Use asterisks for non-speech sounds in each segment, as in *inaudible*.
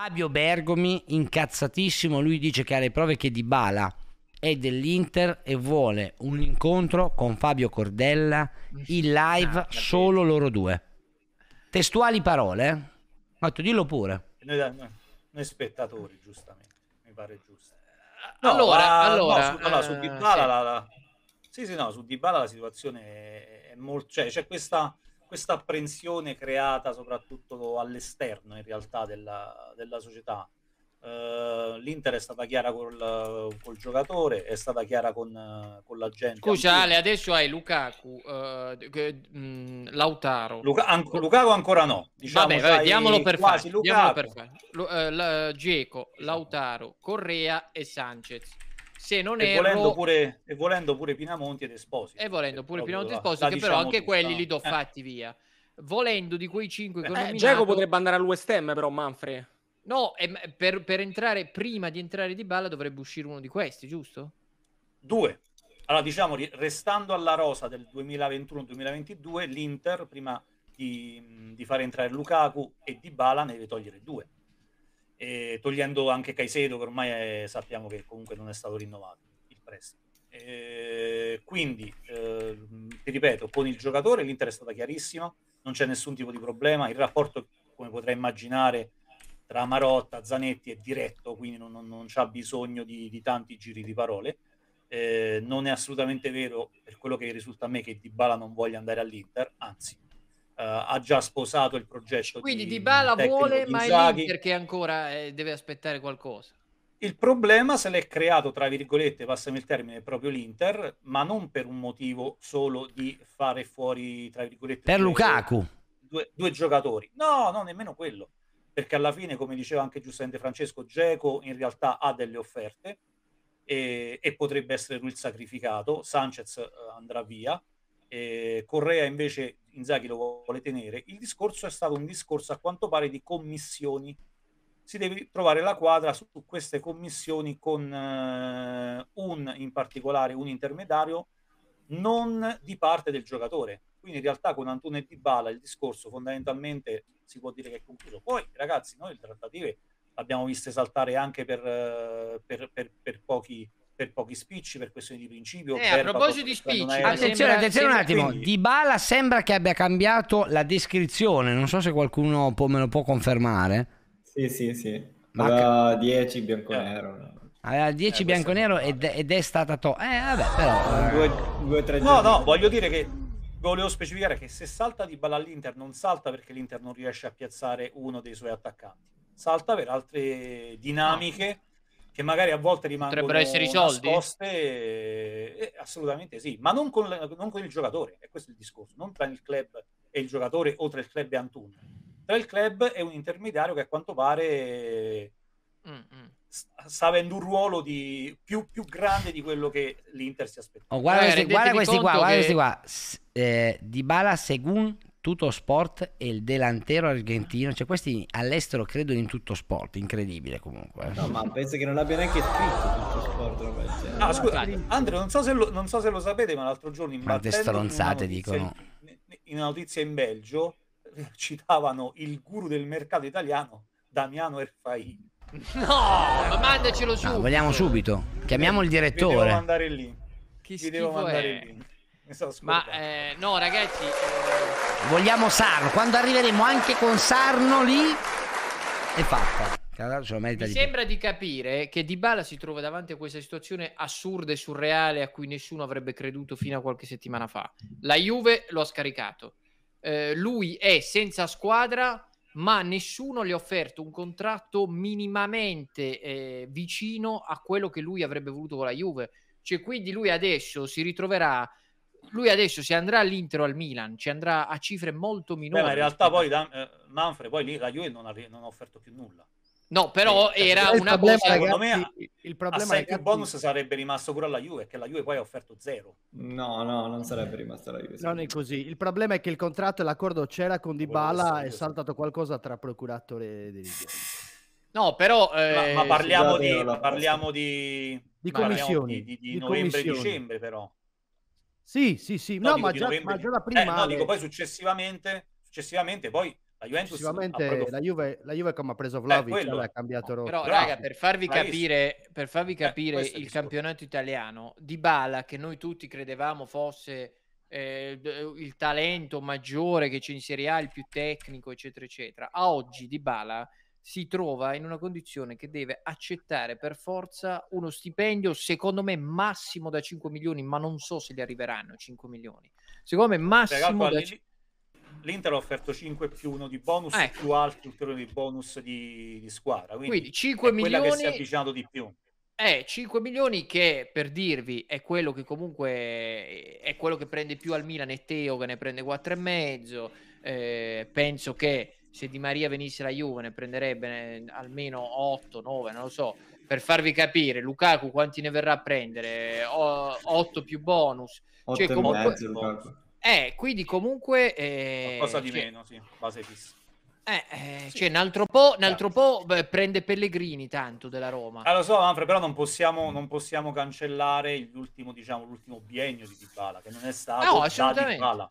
Fabio Bergomi, incazzatissimo, lui dice che ha le prove che Dybala è dell'Inter e vuole un incontro con Fabio Cordella in live ah, solo loro due. Testuali parole, eh? dillo pure. Noi, noi spettatori, giustamente, mi pare giusto. No, allora, la, ah, allora, no, su, allora, su eh, Dybala, sì. La, la, sì, sì, no, su Dybala la situazione è, è molto... Cioè, c'è questa questa apprensione creata soprattutto all'esterno in realtà della, della società. Uh, L'Inter è stata chiara col, col, giocatore, è stata chiara con, con la gente. Scusa Ale, adesso hai Lukaku, uh, mh, Lautaro. Luca, an- Lukaku ancora no. Diciamo, vabbè, vabbè diamolo per fare. Lukaku. uh, eh, Gieco, Lautaro, Correa e Sanchez se non e erro... Volendo pure, e volendo pure Pinamonti ed Esposito. E volendo pure Pinamonti ed Esposito, che diciamo anche tutta. quelli li do eh. fatti via. Volendo di quei 5 eh, che ho eh, nominato... Giacomo potrebbe andare all'West Ham però, Manfred. No, per, per, entrare prima di entrare di balla dovrebbe uscire uno di questi, giusto? Due. Allora, diciamo, restando alla rosa del 2021-2022, l'Inter, prima di, di fare entrare Lukaku e di Bala, ne deve togliere due e togliendo anche Caicedo che ormai è, eh, sappiamo che comunque non è stato rinnovato il prestito. E quindi, eh, ti ripeto, con il giocatore l'Inter è stata chiarissima, non c'è nessun tipo di problema, il rapporto, come potrai immaginare, tra Marotta, Zanetti è diretto, quindi non, non, non c'è bisogno di, di, tanti giri di parole. Eh, non è assolutamente vero, per quello che risulta a me, che Dybala non voglia andare all'Inter, anzi, eh, ha già sposato il progetto. Quindi di, Bala vuole, di ma è lì perché ancora eh, deve aspettare qualcosa. Il problema se l'è creato, tra virgolette, passami il termine, proprio l'Inter, ma non per un motivo solo di fare fuori, tra virgolette... Per due, Lukaku. Due, due, giocatori. No, no, nemmeno quello. Perché alla fine, come diceva anche giustamente Francesco, Geco in realtà ha delle offerte e, e potrebbe essere lui il sacrificato. Sanchez eh, andrà via. Correa invece Inzaghi lo vuole tenere, il discorso è stato un discorso a quanto pare di commissioni. Si deve trovare la quadra su queste commissioni con eh, un, in particolare, un intermediario non di parte del giocatore. Quindi in realtà con Antonio Di Bala il discorso fondamentalmente si può dire che è concluso. Poi ragazzi, noi le trattative l'abbiamo viste saltare anche per, eh, per, per, per pochi per pochi spicci per questioni di principio. Eh, a proposito di spicci, attenzione, attenzione un attimo. Quindi... Di Bala sembra che abbia cambiato la descrizione. Non so se qualcuno può, me lo può confermare. Sì, sì, sì. Aveva 10 bianconero. Aveva 10 eh, bianconero ed, ed, è stata to. Eh, vabbè, però. Eh. Due, due, tre no, no, voglio dire che volevo specificare che se salta di balla all'Inter, non salta perché l'Inter non riesce a piazzare uno dei suoi attaccanti, salta per altre dinamiche che magari a volte rimangono Potrebbero essere i soldi? nascoste, eh, eh assolutamente sì, ma non con, non con, il giocatore, e questo è il discorso, non tra il club e il giocatore o tra il club e Antun. Tra il club e un intermediario che a quanto pare mm-hmm. sta avendo un ruolo di, più, più, grande di quello che l'Inter si aspettava. Oh, guarda, eh, questi, guarda questi qua, guarda questi qua. Eh, Dybala Segun tutto sport e il delantero argentino, cioè questi all'estero credono in tutto sport, incredibile comunque. Eh. No, ma penso che non abbia neanche scritto tutto sport. No, no scusa, Andrea, non, so non, so se lo sapete, ma l'altro giorno in Quante stronzate in notizia, dicono. In una notizia in Belgio eh, citavano il guru del mercato italiano, Damiano Erfai. No, ma mandacelo ah, subito. No, vogliamo subito. Chiamiamo il direttore. Vi devo mandare lì. Chi Vi devo mandare è. lì. Ma eh, no, ragazzi. Eh, Vogliamo Sarno. Quando arriveremo anche con Sarno lì, è fatta. Mi di sembra più. di capire che Dybala si trova davanti a questa situazione assurda e surreale a cui nessuno avrebbe creduto fino a qualche settimana fa. La Juve lo ha scaricato. Eh, lui è senza squadra, ma nessuno gli ha offerto un contratto minimamente eh, vicino a quello che lui avrebbe voluto con la Juve. Cioè, quindi lui adesso si ritroverà lui adesso se andrà all'Inter o al Milan ci andrà a cifre molto minori. Beh, ma in realtà poi Dan, eh, Manfred, poi lì la Juve non ha, non ha offerto più nulla. No, però eh, cioè, era una problema, cosa... Ragazzi, secondo me il problema è che il bonus sarebbe rimasto pure alla Juve, che la Juve poi ha offerto zero. No, no, non sarebbe rimasto alla Juve. Non è così. Il problema è che il contratto e l'accordo c'era con Dybala e saltato qualcosa tra procuratore e dirigente. No, però... Eh... Ma, ma, eh, parliamo, di, parliamo di... Di commissioni. di, di, di, di novembre-dicembre però. Sì, sì, sì. No, no ma, già, novembre, ma, già, da eh, prima... Eh, no, dico poi successivamente, successivamente poi la Juventus proprio... la, Juve, la Juve come ha preso eh, Vlaovic e quello... ha cambiato rotta. Però raga, per farvi capire, per farvi eh, capire eh, il, il campionato italiano, Di Bala che noi tutti credevamo fosse eh, il talento maggiore che c'è in Serie A, il più tecnico, eccetera eccetera. A oggi Di Bala si trova in una condizione che deve accettare per forza uno stipendio, secondo me massimo da 5 milioni, ma non so se gli arriveranno 5 milioni. Secondo me massimo Peraltro, da... L- L'Inter ha offerto 5 più 1 di bonus, ah, ecco. più alto ulteriore di bonus di, di squadra. Quindi, Quindi 5 milioni... che si è avvicinato di più. Eh, 5 milioni che per dirvi è quello che comunque è quello che prende più al Milan e Teo che ne prende 4,5. Eh, penso che se Di Maria venisse la Juve ne prenderebbe almeno 8, 9, non lo so. Per farvi capire, Lukaku quanti ne verrà a prendere? O, 8 più bonus. 8 cioè, comunque, mezzo, bonus. Eh, quindi comunque... Eh, Qualcosa di cioè, meno, sì, base fissa. Eh, eh sì. cioè, un altro po', un altro po' beh, prende Pellegrini tanto della Roma. Eh, lo so, Manfred, però non possiamo, non possiamo cancellare l'ultimo, diciamo, l'ultimo biennio di Dybala, che non è stato no, assolutamente. Dybala.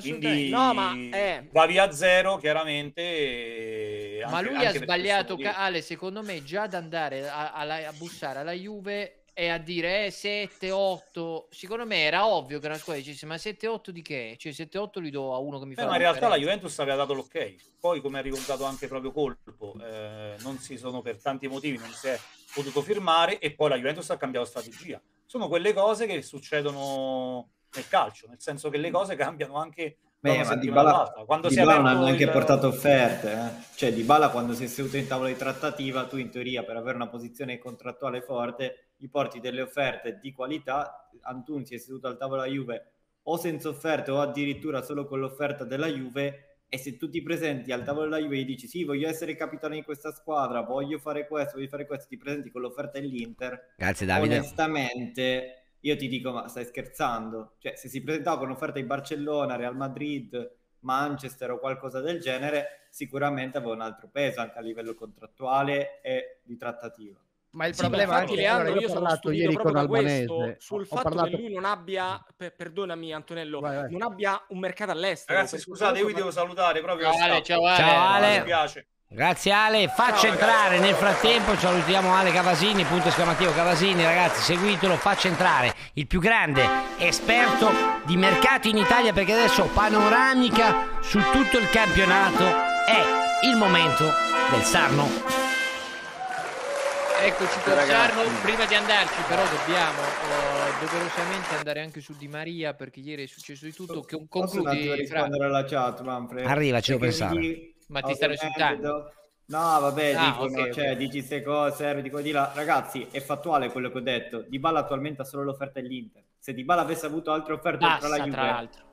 Quindi no, ma, eh. va via zero chiaramente. ma lui anche ha sbagliato, Ale, secondo me, già ad andare a, a, a bussare alla Juve e a dire eh, 7, 8. Secondo me era ovvio che la squadra dicesse ma 7, 8 di che? Cioè 7, 8 li do a uno che mi Beh, fa... Ma in realtà la Juventus aveva dato l'ok. Poi, come ha ricordato anche proprio Colpo, eh, non si sono per tanti motivi, non si è potuto firmare e poi la Juventus ha cambiato strategia. Sono quelle cose che succedono nel calcio, nel senso che le cose cambiano anche Beh, ma Di Bala, quando Di si Bala hanno anche portato offerte, eh? cioè Di Bala quando si è seduto in tavola di trattativa, tu in teoria per avere una posizione contrattuale forte gli porti delle offerte di qualità, Antun si è seduto al tavolo della Juve o senza offerte o addirittura solo con l'offerta della Juve e se tu ti presenti al tavolo della Juve e dici sì voglio essere capitano di questa squadra, voglio fare questo, voglio fare questo, ti presenti con l'offerta dell'Inter, Grazie, Davide. onestamente io ti dico ma stai scherzando? Cioè se si presentava con un'offerta in Barcellona, Real Madrid, Manchester o qualcosa del genere, sicuramente aveva un altro peso anche a livello contrattuale e di trattativa. Ma il problema sì, anche Leandro, io, io sono parlato ieri con Albanese sul ho fatto parlato... che lui non abbia, per, perdonami Antonello, vai, vai. non abbia un mercato all'estero. Ragazzi, scusate, io vi devo salutare proprio. Ciao Ale, ciao Ale. Ciao Ale. Mi piace. Grazie Ale, faccia Ciao, entrare ragazzi. nel frattempo, salutiamo Ale Cavasini, punto esclamativo Cavasini, ragazzi seguitelo, faccia entrare il più grande esperto di mercato in Italia perché adesso panoramica su tutto il campionato è il momento del Sarno. Eccoci per ragazzi. Sarno, prima di andarci però dobbiamo eh, doverosamente andare anche su Di Maria perché ieri è successo di tutto. Che concludi, Posso un attimo rispondere alla chat Manfred? Arriva, ce lo pensavo. Gli ma ti ah, stanno citando? No, vabbè, ah, dicono, okay, cioè, okay. dici queste cose, dico di là. Ragazzi, è fattuale quello che ho detto. Di Bala attualmente ha solo l'offerta dell'Inter. Se Di Bala avesse avuto altre offerte, Bassa, tra, la Juve, tra l'altro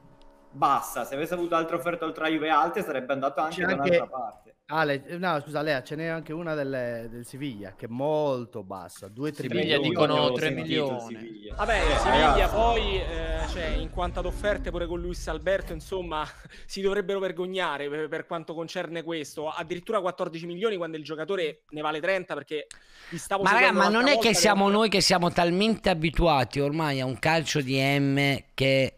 bassa. Se avesse avuto altre offerte oltre a Juve alte, sarebbe andato anche, anche da un'altra parte. Ale, no, scusa, Lea, ce n'è anche una delle, del Siviglia che è molto bassa. Due, tre Siviglia dicono 3 milioni. Vabbè, eh, Siviglia poi, eh, cioè, in quanto ad offerte, pure con Luis Alberto, insomma, *laughs* si dovrebbero vergognare per, per, quanto concerne questo. Addirittura 14 milioni quando il giocatore ne vale 30 perché gli stavo Ma, raga, ma non è che siamo che... noi che siamo talmente abituati ormai a un calcio di M che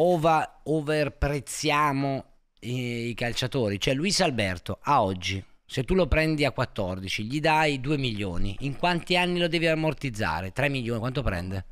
ova, overprezziamo i, eh, i calciatori. Cioè Luis Alberto a oggi, se tu lo prendi a 14, gli dai 2 milioni, in quanti anni lo devi ammortizzare? 3 milioni, quanto prende?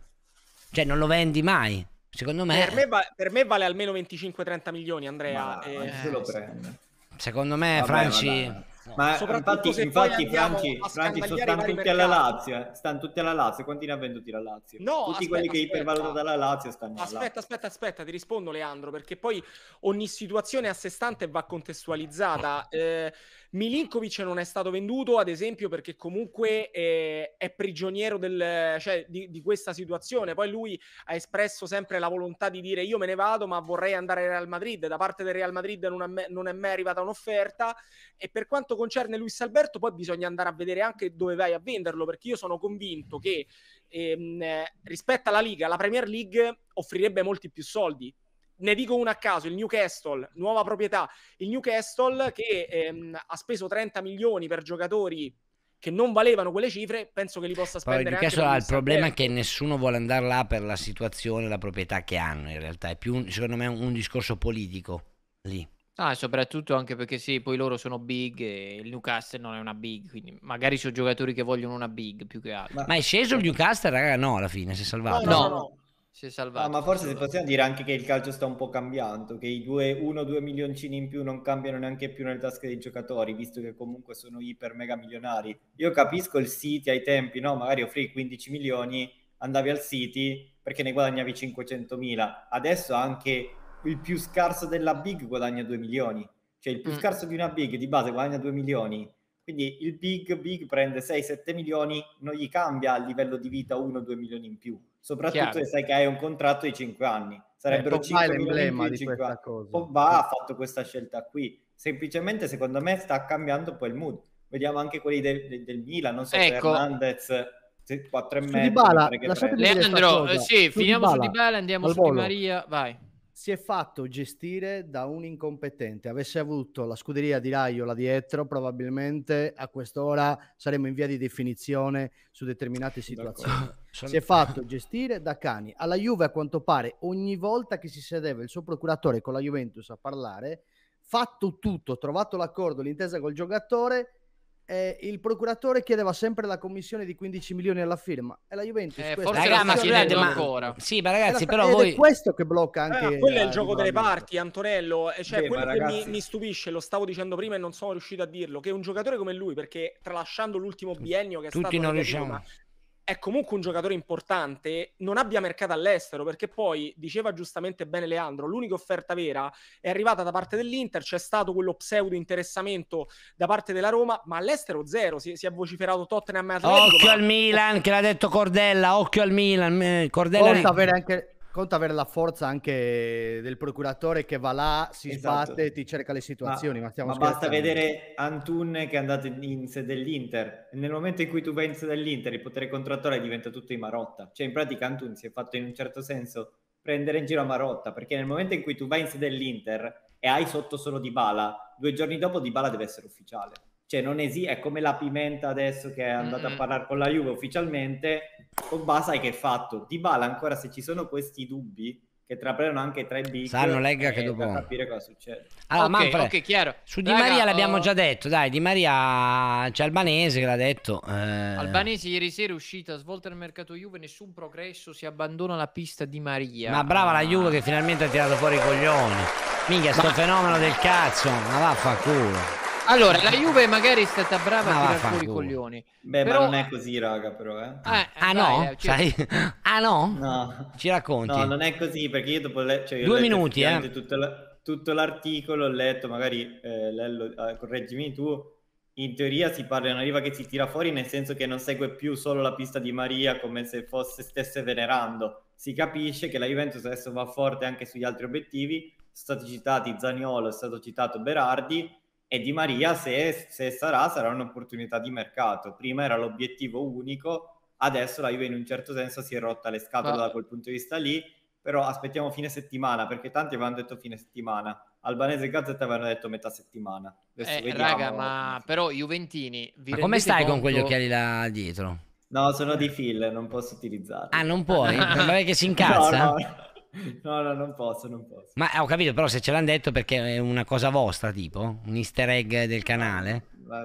Cioè non lo vendi mai. Secondo me... Per me, va- per me vale almeno 25-30 milioni, Andrea. Ma, eh, se lo eh, prende. Secondo me, Vabbè, Franci... Ma infatti, infatti Franchi, Franchi eh. stanno tutti alla Lazio, stanno tutti alla Lazio, quanti ne ha venduti la Lazio? No, tutti aspetta, quelli che ipervalutano dalla Lazio stanno aspetta, Aspetta, aspetta, aspetta, ti rispondo Leandro, perché poi ogni situazione a sé stante va contestualizzata. Eh, Milinkovic non è stato venduto, ad esempio, perché comunque eh, è prigioniero del, cioè, di, di, questa situazione. Poi lui ha espresso sempre la volontà di dire io me ne vado, ma vorrei andare al Real Madrid. Da parte del Real Madrid non, è, non è mai arrivata un'offerta. E per quanto concerne Luis Alberto, poi bisogna andare a vedere anche dove vai a venderlo, perché io sono convinto che ehm, rispetto alla Liga, la Premier League offrirebbe molti più soldi. Ne dico uno a caso, il Newcastle, nuova proprietà, il Newcastle che ehm, ha speso 30 milioni per giocatori che non valevano quelle cifre, penso che li possa spendere. Poi, anche ha il problema è che nessuno vuole andare là per la situazione, la proprietà che hanno in realtà, è più secondo me un discorso politico lì. Ah, soprattutto anche perché sì, poi loro sono big e il Newcastle non è una big, quindi magari sono giocatori che vogliono una big più che altro. Ma, ma è sceso il Newcastle, raga? No, alla fine si è salvato. No, no, no. si è salvato. Ah, ma forse si possiamo dire anche che il calcio sta un po' cambiando, che i 1-2 milioncini in più non cambiano neanche più nelle tasche dei giocatori, visto che comunque sono iper mega milionari. Io capisco il City ai tempi, no? Magari offrì 15 milioni, andavi al City perché ne guadagnavi 500 mila. Adesso anche il più scarso della big guadagna 2 milioni, cioè il più mm. scarso di una big di base guadagna 2 milioni, quindi il big, big prende 6-7 milioni, non gli cambia a livello di vita 1-2 milioni in più, soprattutto Chiaro. se sai che hai un contratto di 5 anni, sarebbero eh, 5 milioni di 5 anni. Cosa. Pogba ha fatto questa scelta qui, semplicemente secondo me sta cambiando poi il mood, vediamo anche quelli de- de- del Milan, non so ecco. se Hernandez... 4 e mezzo. Leandro, sì, su finiamo Dybala. su Dybala, andiamo Al su volo. Di Maria, vai si è fatto gestire da un incompetente. Avesse avuto la scuderia di Raiola dietro, probabilmente a quest'ora saremmo in via di definizione su determinate situazioni. Sono... Si è fatto gestire da cani. Alla Juve, a quanto pare, ogni volta che si sedeva il suo procuratore con la Juventus a parlare, fatto tutto, trovato l'accordo, l'intesa col giocatore, eh, il procuratore chiedeva sempre la commissione di 15 milioni alla firma e la Juventus eh, forse la sta chiedendo ancora sì ma ragazzi sta... però voi... è questo che blocca eh, anche eh, quello è il gioco delle parti Antonello cioè, Beh, quello ragazzi... che mi, mi, stupisce lo stavo dicendo prima e non sono riuscito a dirlo che un giocatore come lui perché tralasciando l'ultimo biennio che è tutti stato non riusciamo prima, è comunque un giocatore importante, non abbia mercato all'estero, perché poi, diceva giustamente bene Leandro, l'unica offerta vera è arrivata da parte dell'Inter, c'è stato quello pseudo interessamento da parte della Roma, ma all'estero zero, si, si è vociferato Tottenham Atletico. Occhio ma... al Milan, che l'ha detto Cordella, occhio al Milan, eh, Cordella... Porta per anche conta avere la forza anche del procuratore che va là, si esatto. sbatte e ti cerca le situazioni. Ma, ma, ma basta vedere Antun che è andato in sede dell'Inter. Nel momento in cui tu vai in sede dell'Inter, il potere contrattuale diventa tutto in marotta. Cioè, in pratica, Antun si è fatto in un certo senso prendere in giro a marotta perché nel momento in cui tu vai in sede dell'Inter e hai sotto solo Di Bala, due giorni dopo Di Bala deve essere ufficiale cioè non esiste, è come la Pimenta adesso che è andata mm-hmm. a parlare con la Juve ufficialmente, con sai che è fatto. Di Bala ancora se ci sono questi dubbi che traprendono anche tra i big sanno legga che eh, dopo capire cosa succede allora okay, Manfred, okay, chiaro. su Di Raga, Maria l'abbiamo oh... già detto dai Di Maria c'è Albanese che l'ha detto eh... Albanese ieri sera è uscita svolta nel mercato Juve nessun progresso si abbandona la pista Di Maria ma brava la ah. Juve che finalmente ha tirato fuori i coglioni minchia sto ma... fenomeno del cazzo ma vaffanculo allora, la Juve magari è stata brava ah, a tirar fuori i coglioni. Beh, però... ma non è così, raga, però, eh. Ah, eh, ah no? Dai, eh, cioè... *laughs* Ah, no? No. Ci racconti? No, non è così, perché io dopo... Le... Cioè, io Due minuti, eh. Tutto, la... tutto, l'articolo ho letto, magari, eh, Lello, ah, correggimi tu, in teoria si parla di una riva che si tira fuori nel senso che non segue più solo la pista di Maria come se fosse stesse venerando. Si capisce che la Juventus adesso va forte anche sugli altri obiettivi. Sono stati citati Zaniolo, è stato citato Berardi e Di Maria se, se sarà sarà un'opportunità di mercato. Prima era l'obiettivo unico, adesso la Juve in un certo senso si è rotta le scatole ah. da quel punto di vista lì, però aspettiamo fine settimana perché tanti avevano detto fine settimana. Albanese e Gazzetta avevano detto metà settimana. eh, raga, ma però Juventini, vi ma come stai conto... con quegli occhiali là dietro? No, sono di Phil, non posso utilizzarli. Ah, non puoi? *laughs* non è che si incazza? No, no. No, no, non posso, non posso. Ma eh, ho capito, però se ce l'hanno detto perché è una cosa vostra, tipo, un easter egg del canale. Ma,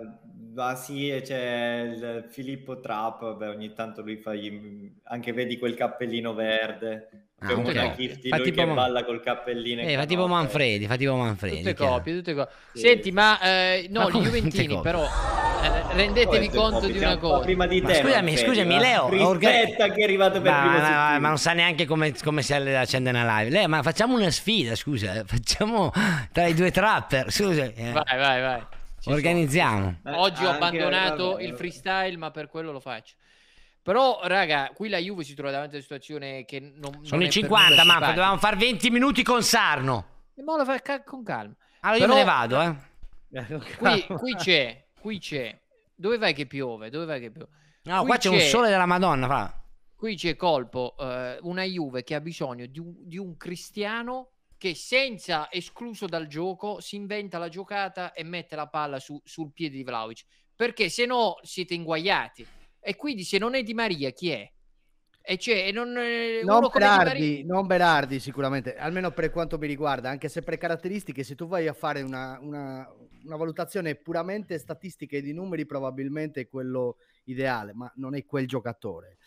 ma sì, c'è il Filippo Trapp, beh, ogni tanto lui fa gli... anche vedi quel cappellino verde. Ah, una Gifty, fa tipo che Man... balla col cappellino. Eh, fa tipo Manfredi, fa tipo Manfredi. Tutte copie, tutte copie. Sì. Senti, ma eh, no, ma gli Juventini però... Eh, rendetevi conto di una cosa. Prima di te, scusami, scusami, Leo. Aspetta che è arrivato per ma, ma non sa neanche come, come si accende una live. Leo, ma facciamo una sfida, scusa. Eh, facciamo tra i due trapper. Scusa. Eh. Vai, vai, vai. Ci Organizziamo. Sono. Oggi ho abbandonato il freestyle, ma per quello lo faccio. Però, raga, qui la Juve si trova davanti a una situazione che non. Sono i 50, ma dovevamo fare 20 minuti con Sarno. E mo lo fai con calma. Allora ah, Però, io me ne vado, eh. Qui, qui c'è qui c'è. Dove vai che piove? Dove vai che piove? No, qui qua c'è, c'è, un sole della Madonna, fa. Qui c'è colpo eh, una Juve che ha bisogno di un, di un cristiano che senza escluso dal gioco si inventa la giocata e mette la palla su, sul piede di Vlaovic perché se no siete inguaiati e quindi se non è Di Maria chi è? E cioè, non, eh, non Berardi, non Berardi sicuramente, almeno per quanto mi riguarda, anche se per caratteristiche, se tu vai a fare una, una una valutazione puramente statistica e di numeri probabilmente è quello ideale, ma non è quel giocatore.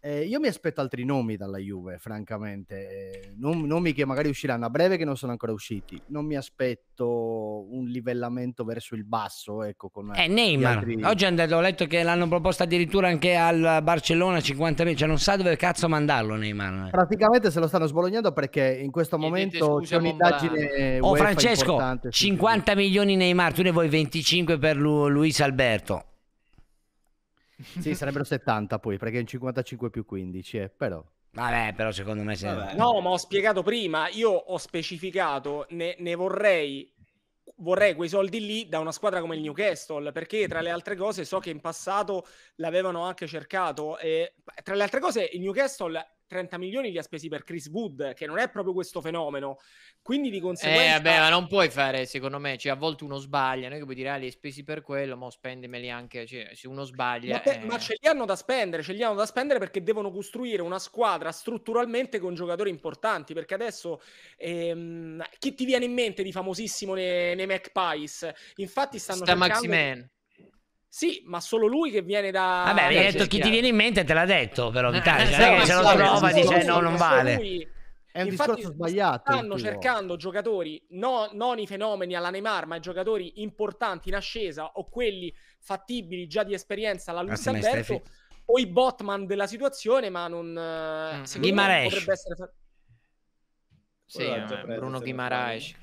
Eh, io mi aspetto altri nomi dalla Juve, francamente, eh, Nom- nomi che magari usciranno a breve che non sono ancora usciti. Non mi aspetto un livellamento verso il basso, ecco, con eh, Neymar. Altri... Oggi andato, ho letto che l'hanno proposta addirittura anche al Barcellona 50 milioni, cioè non sa dove cazzo mandarlo Neymar. Praticamente se lo stanno sbolognando perché in questo eh, momento scusa, c'è un'indagine Oh Francesco, 50 milioni Neymar, tu ne vuoi 25 per Lu- Luis Alberto. Sì, sarebbero 70 poi, perché è un 55 più 15, eh, però... Vabbè, però secondo me... Se... No, ma ho spiegato prima, io ho specificato, ne, ne vorrei vorrei quei soldi lì da una squadra come il Newcastle perché tra le altre cose so che in passato l'avevano anche cercato e tra le altre cose il Newcastle 30 milioni li ha spesi per Chris Wood, che non è proprio questo fenomeno. Quindi di eh, conseguenza... Eh, vabbè, ma non puoi fare, secondo me, cioè, a volte uno sbaglia, noi che puoi dire, ah, li hai spesi per quello, ma spendemeli anche, cioè, se uno sbaglia... Ma, te, eh... ma, ce li hanno da spendere, ce li hanno da spendere perché devono costruire una squadra strutturalmente con giocatori importanti, perché adesso ehm, chi ti viene in mente di famosissimo nei, nei McPies? Infatti stanno... Sta cercando... Maximan. Sì, ma solo lui che viene da. Vabbè, hai detto chi ti viene in mente, te l'ha detto, però Vitali. Eh, esatto, cioè, se lo trova, dice no, non vale. è un Infatti, discorso sbagliato. Stanno cercando giocatori, no, non i fenomeni alla Neymar, ma i giocatori importanti in ascesa o quelli fattibili già di esperienza alla ah, Luis Alberto o i botman della situazione, ma non. Eh, mm. Guimaraes. Potrebbe essere. Sì, eh, Bruno Guimaraes.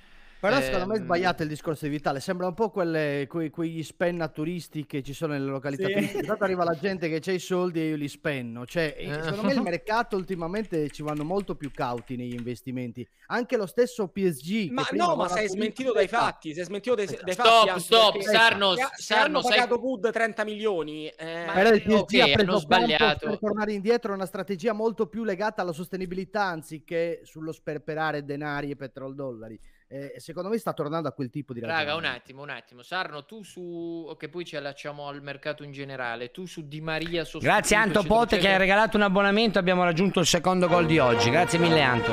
Però secondo me è ehm, sbagliato il discorso di Vitale, sembra un po' quelle, que, quegli spenna turisti che ci sono nelle località sì. turistiche. Tanto arriva la gente che c'è i soldi e io li spenno. Cioè, eh, eh. secondo me il mercato ultimamente ci vanno molto più cauti negli investimenti. Anche lo stesso PSG. Ma no, ma sei smentito dai fatti. Sei smentito dai, dai stop, fatti. Stop, stop, Sarno. Sarno, sei... pagato Good 30 milioni. Eh, ma il PSG okay, ha preso sbagliato. per tornare indietro una strategia molto più legata alla sostenibilità anziché sullo sperperare denari e petrol dollari eh, secondo me sta tornando a quel tipo di ragionamento. Raga, un attimo, un attimo. Sarno, tu su... che poi ci allacciamo al mercato in generale. Tu su Di Maria... Grazie Anto Pote che hai regalato un abbonamento. Abbiamo raggiunto il secondo gol di oggi. Grazie mille Anto.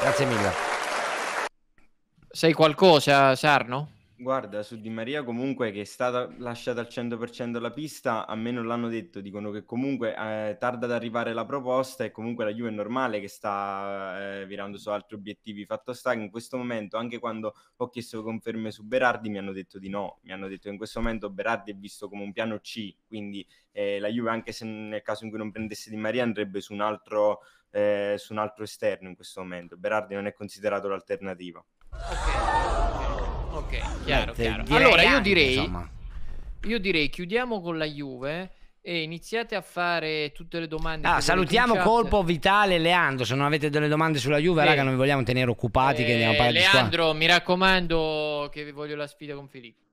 Grazie mille. Sei qualcosa, Sarno? Guarda, su Di Maria comunque che è stata lasciata al 100% la pista, a me non l'hanno detto, dicono che comunque eh, tarda ad arrivare la proposta e comunque la Juve è normale che sta eh, virando su altri obiettivi. Fatto sta che in questo momento, anche quando ho chiesto conferme su Berardi, mi hanno detto di no, mi hanno detto che in questo momento Berardi è visto come un piano C, quindi eh, la Juve anche se nel caso in cui non prendesse Di Maria andrebbe su un altro, eh, su un altro esterno in questo momento. Berardi non è considerato l'alternativa. Okay. Ok, chiaro, Niente, chiaro. Direi allora, io direi... Anche, io direi chiudiamo con la Juve e iniziate a fare tutte le domande. Ah, salutiamo colpo vitale e Leandro. Se non avete delle domande sulla Juve, Beh, raga, non vi vogliamo tenere occupati. Eh, che andiamo a eh, parlare Leandro, di mi raccomando, che vi voglio la sfida con Filippo.